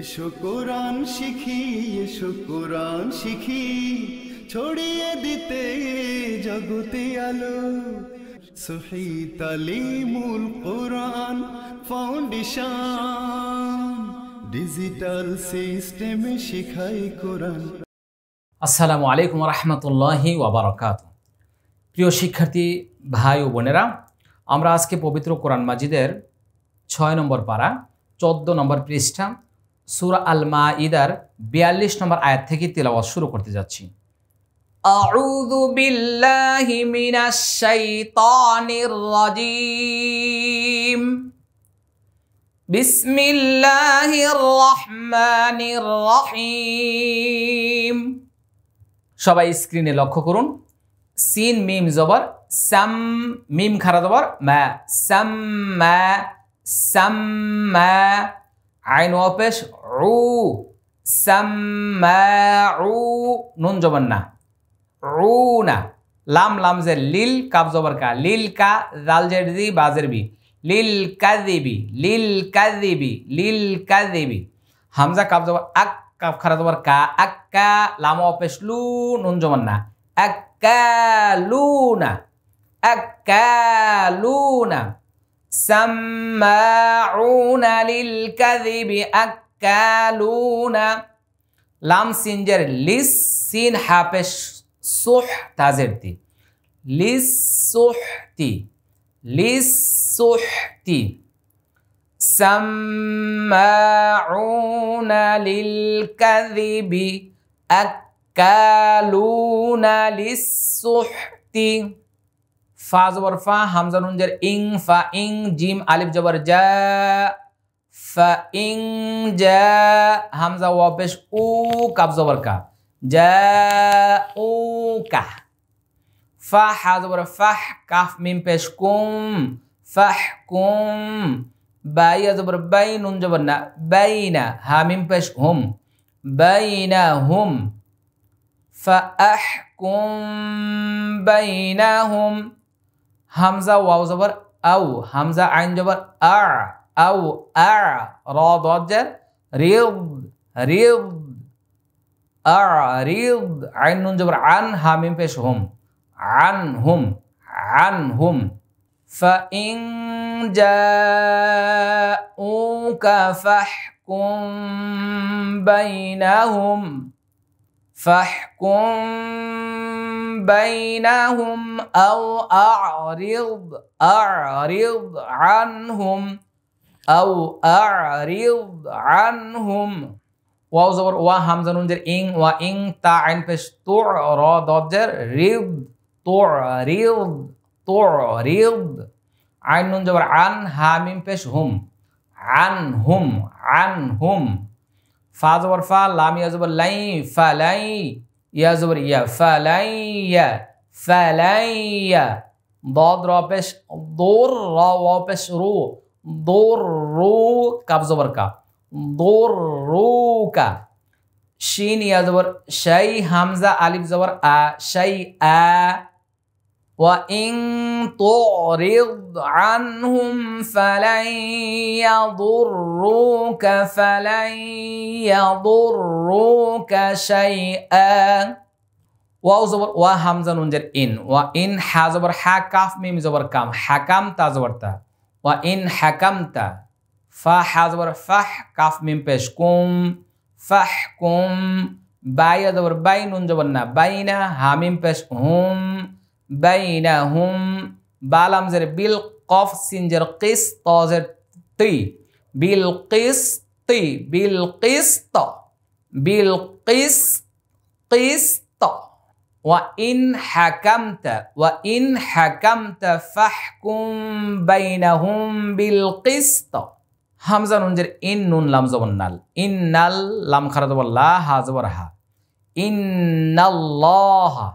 এসো কোরআন শিখি এসো কোরআন শিখি ছড়িয়ে দিতে জগতে আলো সহি তালিমুল কোরআন ফাউন্ডেশন ডিজিটাল সিস্টেমে শিখাই কোরআন আসসালামু আলাইকুম ওয়া ওবরাকাত প্রিয় শিক্ষার্থী ভাই ও বোনেরা আমরা আজকে পবিত্র কোরআন মাজিদের ছয় নম্বর পাড়া চোদ্দ নম্বর পৃষ্ঠা সুরা আল ইদার বিয়াল্লিশ নম্বর আয়াত থেকে তেলাওয়াত শুরু করতে যাচ্ছি أعوذ بالله من الشيطان الرجيم بسم الله الرحمن الرحيم সবাই স্ক্রিনে লক্ষ্য করুন সিন মিম জবর সাম মিম খারা জবর মা সাম মা সাম মা আইন ওয়াপেশ উ সাম্মাউ নুন জবর না রু না লাম লাম যে লিল কাব জবর কা লিল কা জাল জের দি বাজের বি লিল কাদিবি লিল কাদিবি লিল কাদিবি হামজা কাব জবর আক কাব খারা জবর কা আক্কা লাম অপেশ লু নুন জবর না আক্কা লু না আক্কা লু না سماعون للكذب أكالون لام سينجر لس سين حابش صح تازرتي للسحتي للسحتي سماعون للكذب أكالون للسحت فا زبر فا همزة نون إن فا إن جيم ألف جبر جا فا إن جا همزة وابش پیش او کب زبر کا جا او کا فا حا زبر فح کاف میم پیش کم فح کم زبر بائی نون نا بین ها میم پیش هم بينهم فأحكم بينهم همزة واو زبر أو همزة عين جبر أع أو أع را ضاد جر رض رض أعرض عين نون جبر عن ها ميم بيش هم عنهم عنهم فإن جاءوك فاحكم بينهم فاحكم بينهم او اعرض اعرض عنهم او اعرض عنهم واو زبر وا همزه نون جر ان وا ان تا عين پیش ضاد جر رض تعرض تعرض عين نون جبر عن ها فش هم عنهم عنهم फा ज़बर फ़ा लाम याज़बर लई फ़लई याज़बर या फ़लई फ़लई दो रॉपेश दोर रॉ रो दोर रो कब ज़बर का दोर रो का शीन याज़बर शई हमज़ा आलिफ ज़बर आ शई आ وان تعرض عنهم فلن يضروك فلن يضروك شيئا واو زبر وا همزه نون ان وان حزبر زبر ح ميم زبر كام حكمت تا وان حكمت فحزبر ح زبر فح كاف ميم پیش فحكم باي زبر باي نون زبر نا باينا بينهم بالام زر بالقف سنجر قسط تازر تي بالقسط بالقسط بالقسط قسط وإن حكمت وإن حكمت فاحكم بينهم بالقسط همزة نونجر إن نون لام زبنال إن لام خرد والله هذا إن الله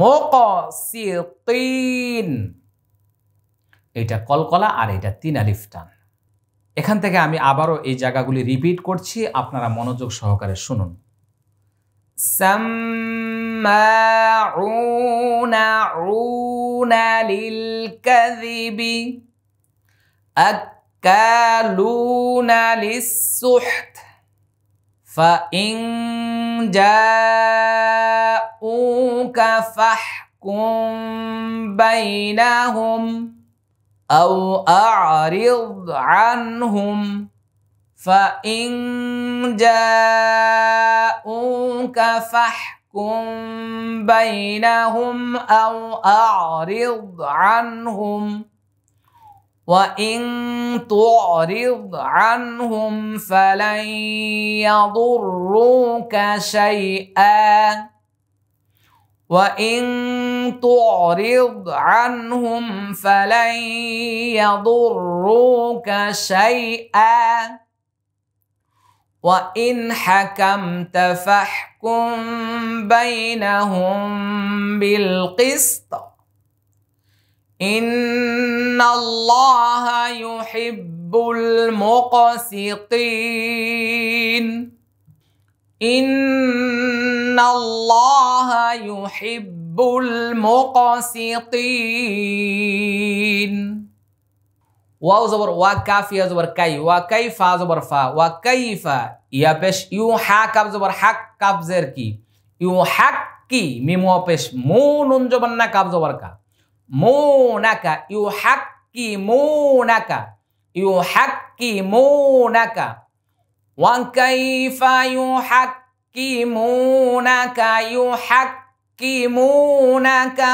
মকসিতিন এটা কলকলা আর এটা তিন আলিফ টান এখান থেকে আমি আবারও এই জায়গাগুলি রিপিট করছি আপনারা মনোযোগ সহকারে শুনুন سماعون عون جاءوك فاحكم بينهم أو أعرض عنهم فإن جاءوك فاحكم بينهم أو أعرض عنهم وإن تعرض عنهم فلن يضروك شيئا وان تعرض عنهم فلن يضروك شيئا وان حكمت فاحكم بينهم بالقسط ان الله يحب المقسطين ان الله يحب المقسطين واو زبر وكاف يا زبر كاي وكيف زبر فا وكيف يا بش يو حاكب زبر حق كاب زر كي يو حق كي ميمو بش مو نون جبنا كاب زبر كا مو نكا يو حق كي مو نكا يو حق كي مو نكا وكيف يو حق كي مو نكا يو حق কিমুনাকা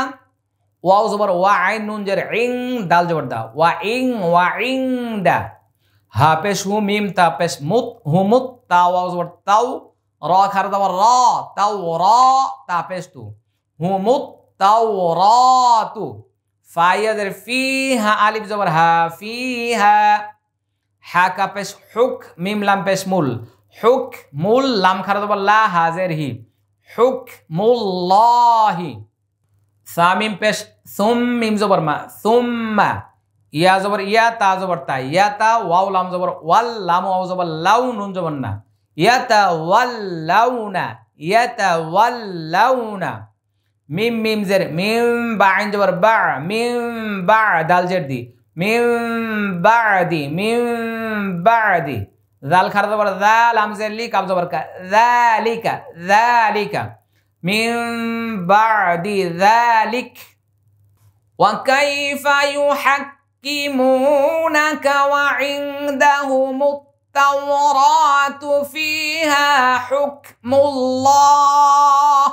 ওয়াও জবর ওয়া আইন নুন জের ইং দাল জবর দা ওয়া ইং ওয়া ইং দা হা পেশ হু মিম তাপেশ মুত হু মুত তা ওয়াও জবর তাও র খার দাবর র তাও র তা তু হু মুত তাও র তু ফাইয়াদের ফি হা আলিফ জবর হা ফি হা হা কা হুক মিম লাম পেশ মুল হুক মুল লাম খার দাবর লা হাজের হি হুকমুল্লাহি সামিম পেশ সুম মিম জবর মা সুম্মা ইয়া জবর ইয়া তা জবর তা ইয়া তা ওয়াও লাম জবর ওয়াল লাম ওয়াও জবর লাউ নুন জবর না ইয়া তা ওয়াল লাউ না ইয়া তা ওয়াল লাউ মিম মিম জের মিম বা আইন জবর বা মিম বা দাল জের দি মিম বা দি মিম বা দি ذال خر زبر ذا لام لي كاب زبر ذلك ذلك من بعد ذلك وكيف يحكمونك وعندهم التوراة فيها حكم الله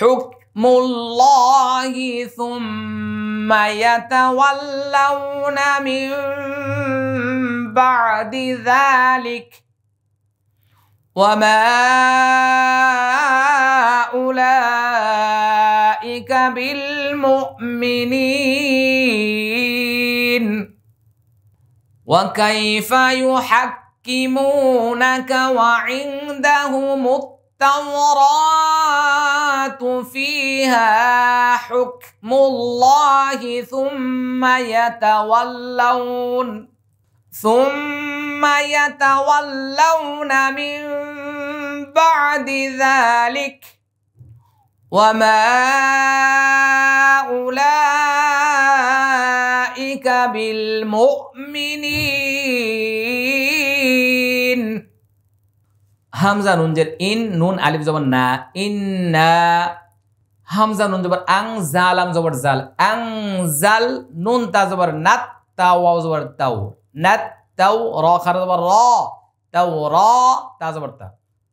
حكم الله ثم يتولون من بعد ذلك وما أولئك بالمؤمنين وكيف يحكمونك وعندهم الطاعة التوراة فيها حكم الله ثم يتولون ثم يتولون من بعد ذلك وما أولئك بالمؤمنين হামজা নুন জের ইন নুন আলিফ জবর না ইন না হামজা নুন জবর আং জাল আম জবর জাল আং জাল নুন তা জবর নাত তাও আও জবর তাও নাত তাও র খার জবর র তাও র তা জবর তা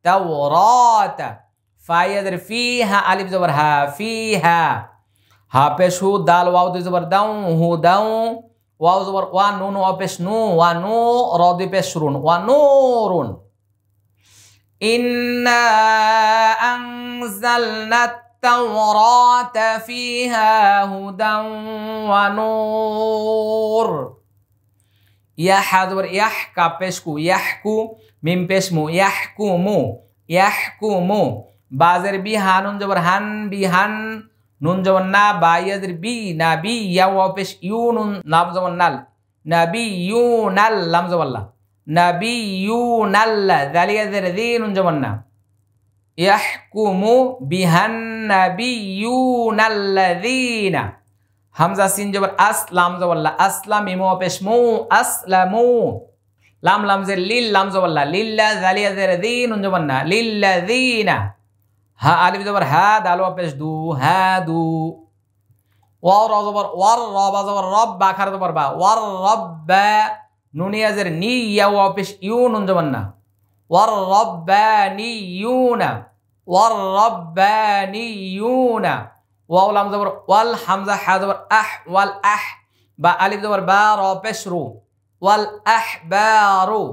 তাও র তা ফাইয়াদের ফি হা আলিফ জবর হা ফি হা হা পেশ হু দাল ওয়াও দুই জবর দাউ হু দাউ ওয়াও জবর ওয়া নুন ওয়া পেশ নু ওয়া নু র দুই পেশ রুন ওয়া নু রুন إنا أنزلنا التوراة فيها هدى ونور يحضر يحكى بشكو يحكو من بشمو يحكمو يحكمو بازر بي هانون جبر هن بي هن نون جبر نا بايزر بي نبي يو بش يونون نام جبر نال نبي يونال لام جبر الله নাবি ইউ নাল্লা জালিয়াজের দিনুন যেমন না ইয়াহকুমু বিহান নাবি নাল্লাদিনা হামজা সিন জবর আস লাম জবল্লা আসলাম ইমো অপেশ মু লাম লাম জের লিল লাম জবল্লা জালিয়া জের দিন উঞ্জবন লিল্লা দিনা হা আলিফ জবর হা দালু অপেশ দু হা দু ওয়ার জবর ওয়ার রবা জবর রব বা খার জবর বা রব্বা নুনিয়াজের নি ইয়া অপেশ ইউ নুন জমান্না ওয়ার রব্বানি ইউনা ওয়ার রব্বানি ইউনা ওয়াউল হামজা ওয়াল হামজা হা আহ ওয়াল আহ বা আলিফ জবর বা রপেশ রু ওয়াল আহ বারু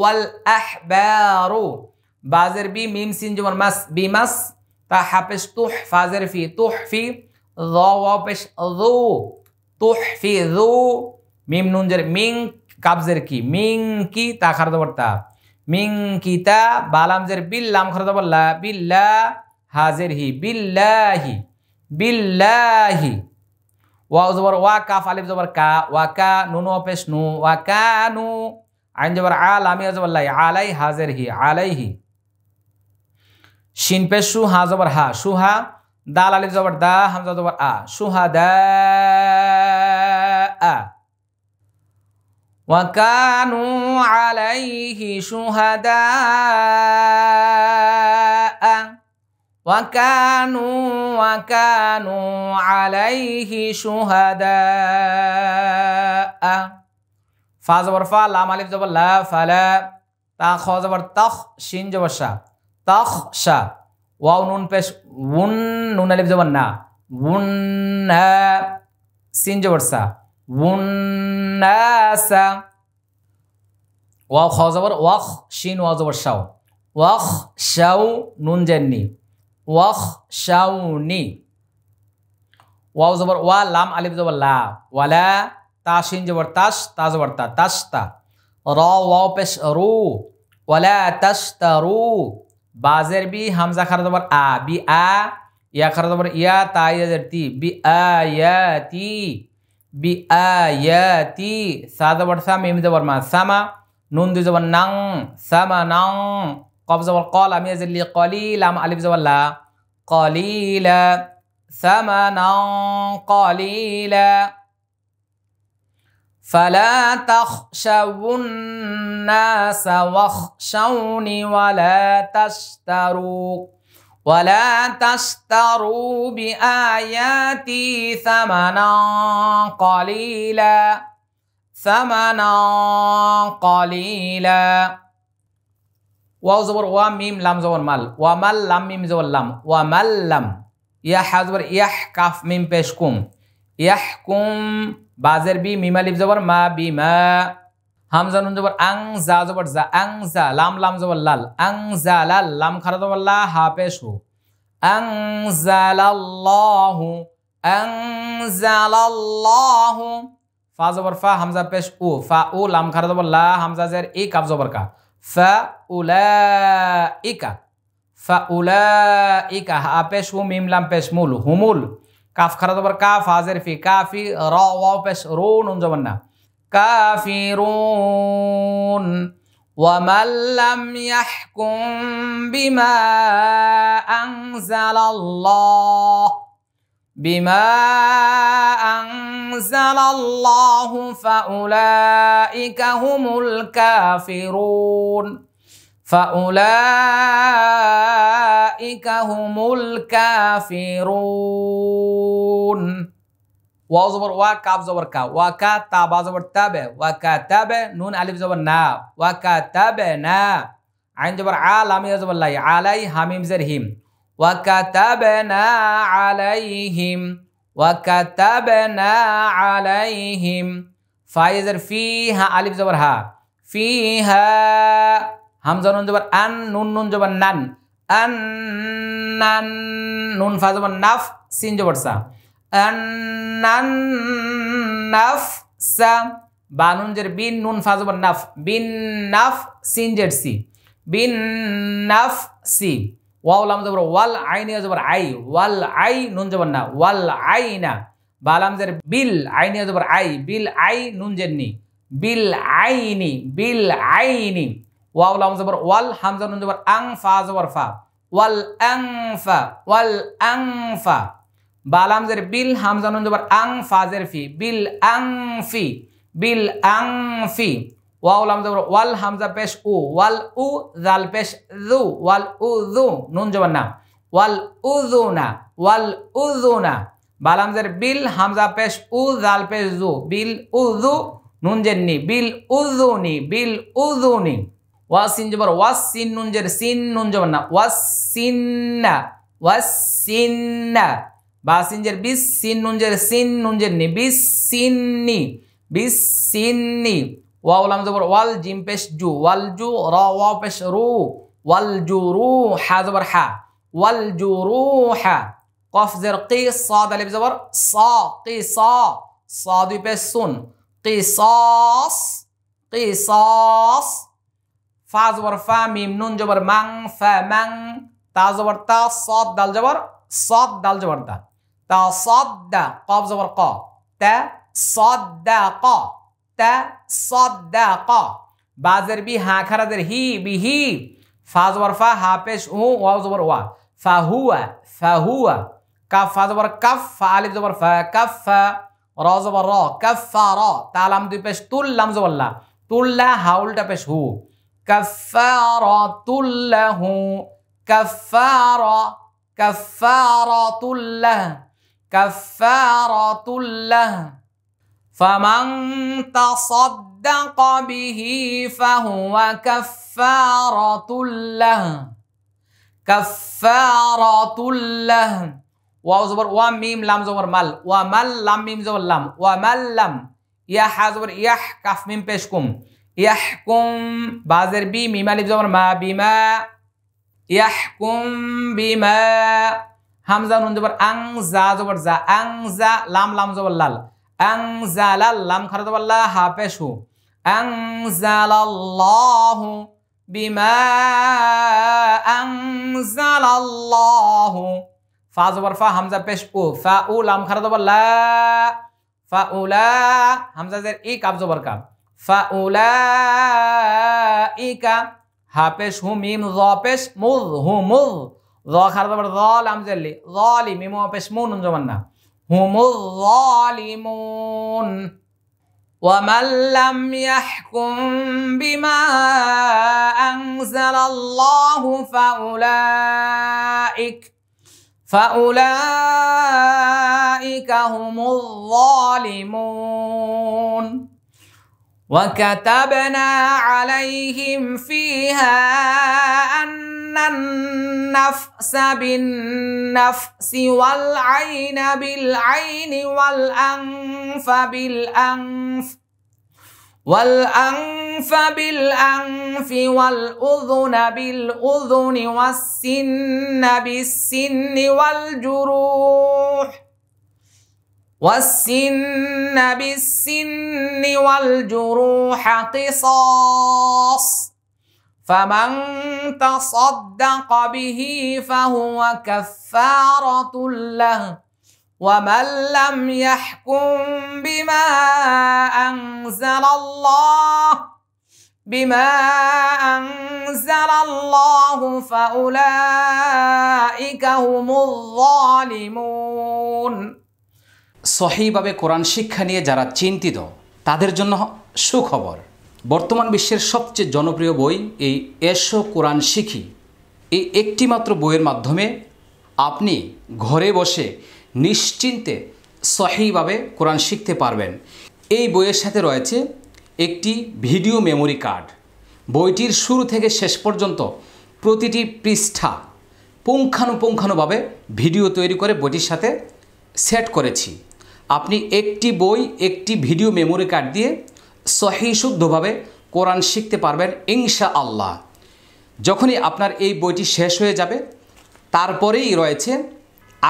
ওয়াল আহ বারু বাজের বি মিম সিন জবর মাস বি মাস তা হাফেশ তুহ ফাজের ফি তুহ ফি র অপেশ রু তুহ ফি রু মিম নুঞ্জের জের মিং কাবজের কি মিং কি তা খারদবর্তা মিং কিতা বালামজের বিল্লাম খারদবল্লা বিল্লা হাজের হি বিল্লাহি বিল্লাহি ওয়া জবর ওয়া কাফ আলিব জবর কা ওয়া কা নুনু অপেশ নু ওয়া কা নু আইন জবর আল জবর লাই আলাই হাজের হি আলাইহি শিন পেশ সু হা জবর হা হা দাল আলিফ জবর দা হামজা জবর আ সুহা দা আ وكانوا عليه شهداء وكانوا وكانوا عليه شهداء فا زبر فا لام الف زبر لا فلا تا خ زبر تخ شين زبر شا تخ شا واو نون پیش ون نون الف زبر نا ون سين زبر سا উন্নাসা ওয়াক হজবর শিন ওয়াজবর শাও ওয়াক শাউ নুন জেননি শাউনি ওয়াও জবর ওয়া লাম আলিফ জবর লা ওয়ালা তাসিন জবর তাস তা জবর তা তাস্তা র পেশ রু ওয়ালা তাস্তা রু বাজের বি হামজা খারা জবর আ বি আ ইয়া খারা জবর ইয়া তা ইয়া তি বি আ ইয়া তি بآياتي ساذا سا زبر سا میم زبر ما سما نون دو زبر سما نان قاف زبر قال عم يزل لي قليلا عم ألف زبر لا قليلا ثمنا قليلا فلا تخشوا الناس واخشوني ولا تشتروا ولا تشتروا بآياتي ثمنا قليلا ثمنا قليلا واو زبر لم زور لام زبر مال ومل لام ميم زبر لام ومل لم يا حزبر يحكف كاف ميم بيشكم يحكم بازر بي ميم الف زبر ما بما হামজা নুন জবর আং জা জবর জা আং জা লাম লাম জবর লাল আং জা লাল লাম খারা জবর লা হা পেশ হু আং জা আং জালাল্লাহু ফা জবর ফা হামজা পেশ উ ফা উ লাম খারা জবর লা হামজা জের ই কাফ জবর কা ফা উলাইকা ফা উলাইকা হা পেশ হু মিম লাম পেশ মুল হুমুল কাফ খারা জবর কা ফা জের ফি কাফি র ওয়াও পেশ রু নুন জবর না كافرون ومن لم يحكم بما انزل الله بما انزل الله فاولئك هم الكافرون فاولئك هم الكافرون ওয়া জবর ওয়া কাব জবর কা ওয়া কা তা বা জবর তাবে ওয়া কা তাবে নুন আলিফ জবর না ওয়া কা তাবে না আইন জবর আ লামিয়া জবর লাই আলাই হামিম জের হিম ওয়া কা তাবে না আলাইহিম ওয়া কা তাবে না আলাইহিম ফাইজের ফি হা আলিফ জবর হা ফি হা হামজা নুন জবর আন নুন নুন জবর নান আন নান নুন ফা জবর নাফ সিন জবর সা নাফ সা বানুন জের বিন নুন ফাজবর নাফ বিন নাফ সিন জের সি বিন নাফ সি ওয়াও জবর ওয়াল আইন জবর আই ওয়াল আই নুন জবর না ওয়াল আই না বালাম বিল আইন জবর আই বিল আই নুন জের বিল আইনি বিল আইনি ওয়াও লাম জবর ওয়াল হামজা নুন জবর আং ফা জবর ফা ওয়াল আং ফা ওয়াল আং ফা বালামজের বিল হামজানুন জবর আং ফাজের ফি বিল আং ফি বিল আং ফি ওয়াউল হামজা ওয়াল হামজা পেশ উ ওয়াল উ জাল পেশ জু ওয়াল উ জু নুন জবর না ওয়াল উ জু না ওয়াল উ জু না বালামজের বিল হামজা পেশ উ জাল পেশ জু বিল উ জু নুন জের নি বিল উ জু নি বিল উ জু নি ওয়াস সিন জবর ওয়াস সিন নুন জের সিন নুন জবর না ওয়াস সিন না ওয়াস সিন না বাসিনজের বিশ সিন নুনজের সিন নুনজের নি বিশ বিস সিন্নি বিস ওয়া ওয়াউলাম জবর ওয়াল জিম পেশ জু ওয়াল জু র ওয়া পেশ রু ওয়াল জু রু হা জবর হা ওয়াল জু রু হা কফ জের কি সাদ আলিফ জবর স কি স সাদ দুই পেশ সুন কি সস কি সস ফা জবর ফা মিম নুন জবর মাং ফা মাং তা জবর তা সাদ দাল জবর সাদ দাল জবর দাল তা সদ্দা কব জবর ক তা সদ্দা ক তা সদ্দা ক বাজের বি হা খারাজের হি বি হি ফা জবর ফা হা পেশ হু ওয়া জবর ওয়া ফা হুয়া ফা হুয়া কাফ ফা জবর কাফ ফা আলিফ জবর ফা কাফ ফা র জবর র কাফ ফা র তালাম দুই পেশ তুল্লাম জবল্লা তুল্লা হাউলটা পেশ হু كفارة له كفارة كفارة له كفارة له فمن تصدق به فهو كفارة له كفارة له واو زبر وميم لام زبر مل ومل لام ميم زبر لام ومل لم يح زبر يح كف ميم بيشكم يحكم بازر بي ميم الف زبر ما بما يحكم بما হামজা নুন জবর আং জা জবর জা আং জা লাম লাম জবর লাল আং জা লাল লাম খারা জবর লা হা পেশ হু আং জালাল্লাহু বিমা আং জালাল্লাহু ফা জবর ফা হামজা পেশ উ ফা উ লাম খারা জবর লা ফা উলা হামজা জের ই কাব জবর কাব ফা উলা ই কা হা পেশ হু মিম জ পেশ মুজ হু মুজ ظا ظالم بر ظال عم زلي ظالم ميمو بسمون انزمنا هم الظالمون ومن لم يحكم بما أنزل الله فأولئك فأولئك هم الظالمون وكتبنا عليهم فيها أن النفس بالنفس والعين بالعين والأنف بالأنف والأنف بالأنف والأذن بالأذن والسن بالسن والجروح والسن بالسن والجروح قصاص فمن تصدق به فهو كفارة له ومن لم يحكم بما أنزل الله بما أنزل الله فأولئك هم الظالمون সহিভাবে কোরআন শিক্ষা নিয়ে যারা চিন্তিত তাদের জন্য সুখবর বর্তমান বিশ্বের সবচেয়ে জনপ্রিয় বই এই এশো কোরআন শিখি এই একটিমাত্র বইয়ের মাধ্যমে আপনি ঘরে বসে নিশ্চিন্তে সহিভাবে কোরআন শিখতে পারবেন এই বইয়ের সাথে রয়েছে একটি ভিডিও মেমোরি কার্ড বইটির শুরু থেকে শেষ পর্যন্ত প্রতিটি পৃষ্ঠা পুঙ্খানুপুঙ্খানুভাবে ভিডিও তৈরি করে বইটির সাথে সেট করেছি আপনি একটি বই একটি ভিডিও মেমোরি কার্ড দিয়ে সহি শুদ্ধভাবে কোরআন শিখতে পারবেন ইনশা আল্লাহ যখনই আপনার এই বইটি শেষ হয়ে যাবে তারপরেই রয়েছে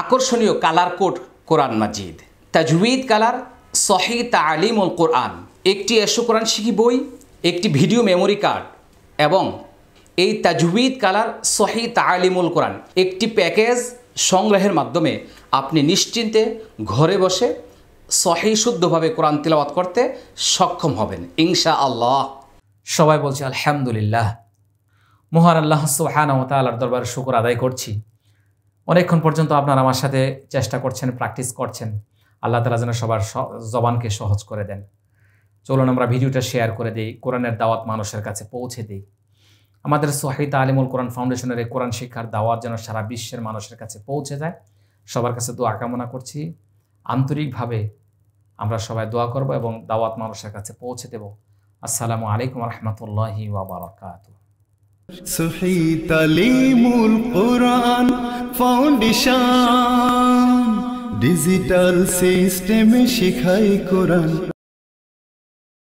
আকর্ষণীয় কালার কোড কোরআন মাজিদ তাজুইদ কালার সহি তালিমুল কোরআন একটি এসো কোরআন শিখি বই একটি ভিডিও মেমোরি কার্ড এবং এই তাজুইদ কালার সহি তালিমুল কোরআন একটি প্যাকেজ সংগ্রহের মাধ্যমে আপনি নিশ্চিন্তে ঘরে বসে সহি শুদ্ধভাবে কোরআন তিলাবাত করতে সক্ষম হবেন ইনশা আল্লাহ সবাই বলছে আলহামদুলিল্লাহ মোহার আল্লাহ সুহানার দরবার শুকর আদায় করছি অনেকক্ষণ পর্যন্ত আপনারা আমার সাথে চেষ্টা করছেন প্র্যাকটিস করছেন আল্লাহ তালা যেন সবার জবানকে সহজ করে দেন চলুন আমরা ভিডিওটা শেয়ার করে দিই কোরআনের দাওয়াত মানুষের কাছে পৌঁছে দিই আমাদের সোহিত আলিমুল কোরআন ফাউন্ডেশনের এই কোরআন শিক্ষার দাওয়াত যেন সারা বিশ্বের মানুষের কাছে পৌঁছে যায় সবার কাছে দোয়া কামনা করছি আন্তরিকভাবে আমরা সবাই দোয়া করব এবং দাওয়াত মানুষের কাছে পৌঁছে দেব আসসালামু আলাইকুম রহমতুল্লাহি ওবরাকাত ফাউন্ডেশন ডিজিটাল সিস্টেমে শেখাই কোরআন